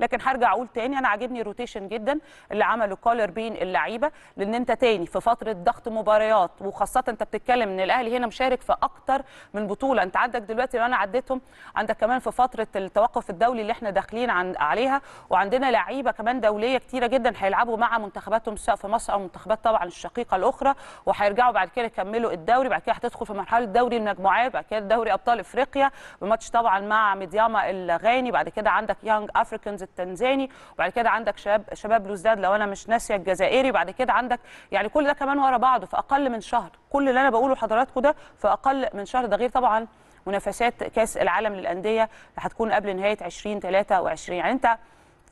لكن هرجع اقول تاني انا عاجبني روتيشن جدا اللي عمله كولر بين اللعيبه لان انت تاني في فتره ضغط مباريات وخاصه انت بتتكلم ان الاهلي هنا مشارك في اكتر من بطوله انت عندك دلوقتي لو انا عديتهم عندك كمان في فتره التوقف الدولي اللي احنا داخلين عن عليها وعندنا لعيبه كمان دوليه كتيره جدا هيلعبوا مع منتخباتهم سواء في مصر او منتخبات طبعا الشقيقه الاخرى وهيرجعوا بعد كده يكملوا الدوري بعد كده هتدخل في مرحله دوري المجموعات بعد كده دوري ابطال افريقيا بماتش طبعا مع ميدياما الغاني بعد كده عندك يانج افريكانز التنزاني وبعد كده عندك شباب شباب لوزداد لو انا مش ناسيه الجزائري بعد كده عندك يعني كل ده كمان ورا بعضه في اقل من شهر كل اللي انا بقوله لحضراتكم ده في اقل من شهر ده غير طبعا منافسات كاس العالم للانديه هتكون قبل نهايه 2023 يعني انت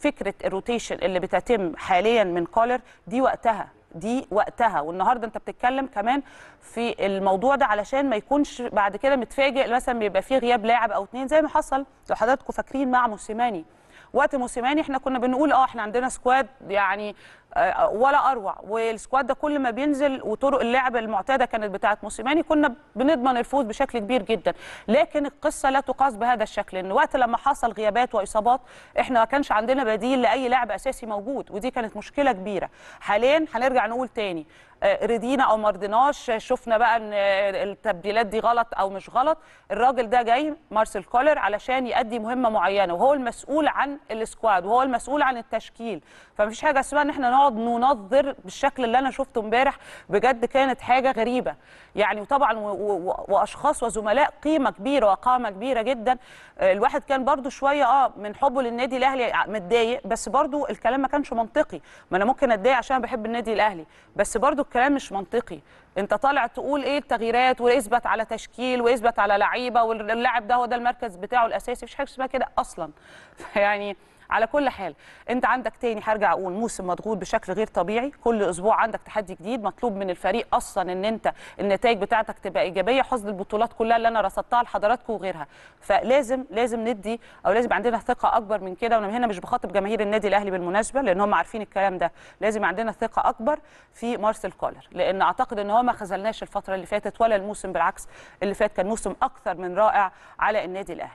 فكره الروتيشن اللي بتتم حاليا من كولر دي وقتها دي وقتها والنهارده انت بتتكلم كمان في الموضوع ده علشان ما يكونش بعد كده متفاجئ مثلا بيبقى فيه غياب لاعب او اتنين زي ما حصل لو حضراتكم فاكرين مع موسيماني وقت موسيماني احنا كنا بنقول اه احنا عندنا سكواد يعني آه، ولا اروع والسكواد ده كل ما بينزل وطرق اللعب المعتاده كانت بتاعه موسيماني كنا بنضمن الفوز بشكل كبير جدا لكن القصه لا تقاس بهذا الشكل ان وقت لما حصل غيابات واصابات احنا ما كانش عندنا بديل لاي لاعب اساسي موجود ودي كانت مشكله كبيره حاليا هنرجع نقول تاني رضينا او ما رضيناش شفنا بقى ان التبديلات دي غلط او مش غلط الراجل ده جاي مارسيل كولر علشان يؤدي مهمه معينه وهو المسؤول عن السكواد وهو المسؤول عن التشكيل فمفيش حاجه اسمها ان احنا نقعد ننظر بالشكل اللي انا شفته امبارح بجد كانت حاجه غريبه يعني وطبعا واشخاص وزملاء قيمه كبيره وقامه كبيره جدا الواحد كان برده شويه اه من حبه للنادي الاهلي متضايق بس برده الكلام ما كانش منطقي ما انا ممكن اتضايق عشان بحب النادي الاهلي بس برده كلام مش منطقي انت طالع تقول ايه التغييرات واثبت على تشكيل واثبت على لعيبه واللاعب ده هو ده المركز بتاعه الاساسي مفيش حاجه اسمها كده اصلا يعني على كل حال انت عندك تاني هرجع اقول موسم مضغوط بشكل غير طبيعي كل اسبوع عندك تحدي جديد مطلوب من الفريق اصلا ان انت النتائج بتاعتك تبقى ايجابيه حصد البطولات كلها اللي انا رصدتها لحضراتكم وغيرها فلازم لازم ندي او لازم عندنا ثقه اكبر من كده وانا هنا مش بخاطب جماهير النادي الاهلي بالمناسبه لان هم عارفين الكلام ده لازم عندنا ثقه اكبر في مارسيل كولر لان اعتقد ان هو ما خذلناش الفتره اللي فاتت ولا الموسم بالعكس اللي فات كان موسم اكثر من رائع على النادي الاهلي